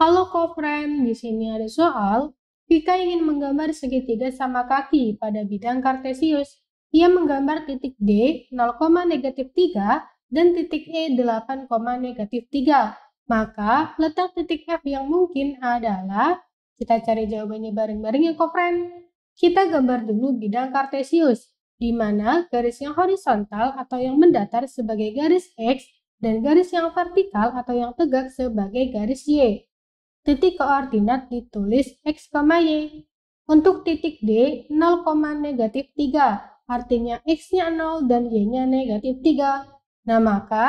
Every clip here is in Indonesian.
Halo Kofren, di sini ada soal. Vika ingin menggambar segitiga sama kaki pada bidang kartesius. Ia menggambar titik D 0, negatif 3 dan titik E 8, negatif 3. Maka letak titik F yang mungkin adalah, kita cari jawabannya bareng-bareng ya Kofren. Kita gambar dulu bidang kartesius, di mana garis yang horizontal atau yang mendatar sebagai garis X dan garis yang vertikal atau yang tegak sebagai garis Y titik koordinat ditulis X, Y. Untuk titik D, 0, negatif 3, artinya X-nya 0 dan Y-nya negatif 3. Nah, maka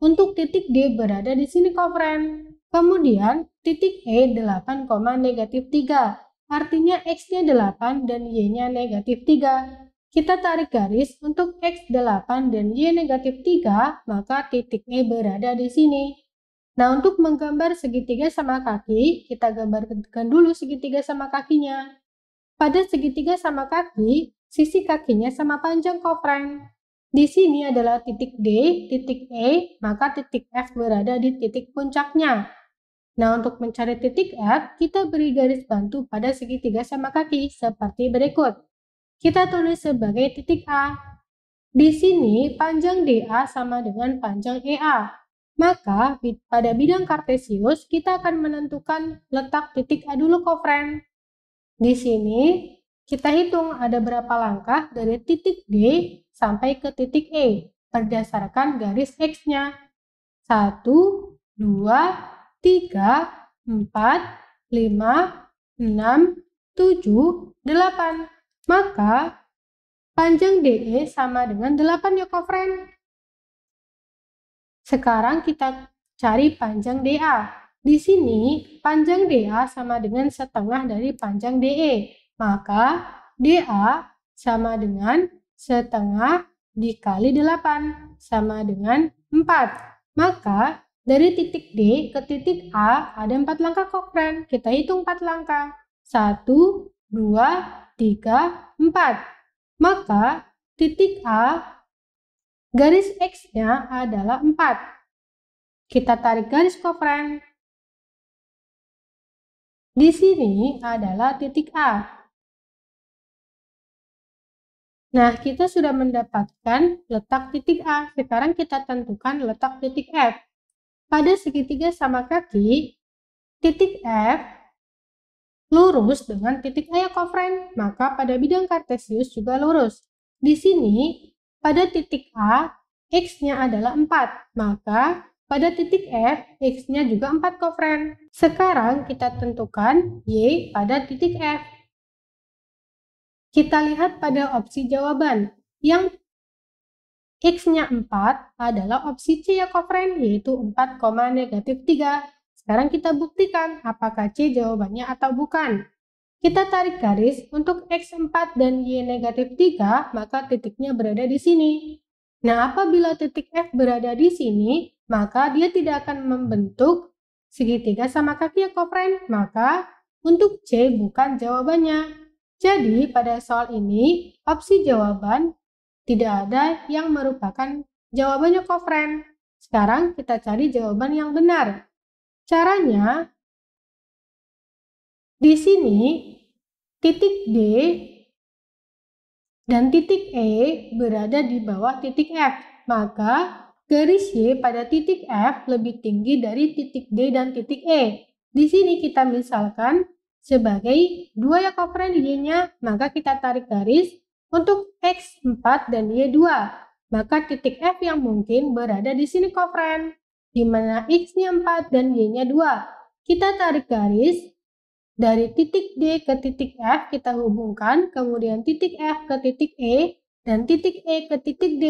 untuk titik D berada di sini kofren. Kemudian titik E 8, negatif 3, artinya X-nya 8 dan Y-nya negatif 3. Kita tarik garis untuk X 8 dan Y negatif 3, maka titik E berada di sini. Nah, untuk menggambar segitiga sama kaki, kita gambarkan dulu segitiga sama kakinya. Pada segitiga sama kaki, sisi kakinya sama panjang kofran. Di sini adalah titik D, titik E, maka titik F berada di titik puncaknya. Nah, untuk mencari titik F, kita beri garis bantu pada segitiga sama kaki seperti berikut. Kita tulis sebagai titik A. Di sini, panjang DA sama dengan panjang EA, maka pada bidang kartesius kita akan menentukan letak titik A dulu kofren. Di sini kita hitung ada berapa langkah dari titik D sampai ke titik E berdasarkan garis X-nya. 1, 2, 3, 4, 5, 6, 7, 8. Maka panjang DE sama dengan 8 ya kofren. Sekarang kita cari panjang DA. Di sini panjang DA sama dengan setengah dari panjang DE. Maka DA sama dengan setengah dikali 8 sama dengan 4. Maka dari titik D ke titik A ada 4 langkah kokran. Kita hitung 4 langkah. 1, 2, 3, 4. Maka titik A Garis X-nya adalah 4. Kita tarik garis kofren. Di sini adalah titik A. Nah, kita sudah mendapatkan letak titik A. Sekarang kita tentukan letak titik F. Pada segitiga sama kaki, titik F lurus dengan titik A kofren. Maka pada bidang kartesius juga lurus. Di sini, pada titik A, X-nya adalah 4, maka pada titik F, X-nya juga 4 Kofren. Sekarang kita tentukan Y pada titik F. Kita lihat pada opsi jawaban. Yang X-nya 4 adalah opsi C ya kofren, yaitu 4, negatif 3. Sekarang kita buktikan apakah C jawabannya atau bukan. Kita tarik garis untuk X4 dan Y negatif 3, maka titiknya berada di sini. Nah, apabila titik F berada di sini, maka dia tidak akan membentuk segitiga sama kaki ya, kofren. Maka untuk C bukan jawabannya. Jadi, pada soal ini, opsi jawaban tidak ada yang merupakan jawabannya kofren. Sekarang kita cari jawaban yang benar. Caranya, di sini Titik D dan titik E berada di bawah titik F, maka garis Y pada titik F lebih tinggi dari titik D dan titik E. Di sini kita misalkan sebagai dua yang kofren Y-nya, maka kita tarik garis untuk X 4 dan Y 2. Maka titik F yang mungkin berada di sini kofren, di mana X-nya 4 dan Y-nya 2. Kita tarik garis dari titik D ke titik F kita hubungkan, kemudian titik F ke titik E, dan titik E ke titik D,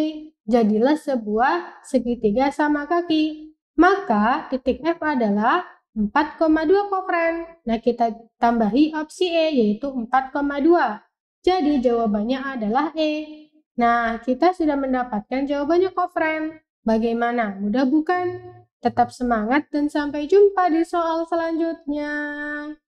jadilah sebuah segitiga sama kaki. Maka titik F adalah 4,2 kofren. Nah, kita tambahi opsi E yaitu 4,2. Jadi jawabannya adalah E. Nah, kita sudah mendapatkan jawabannya kofren. Bagaimana? Mudah bukan? Tetap semangat dan sampai jumpa di soal selanjutnya.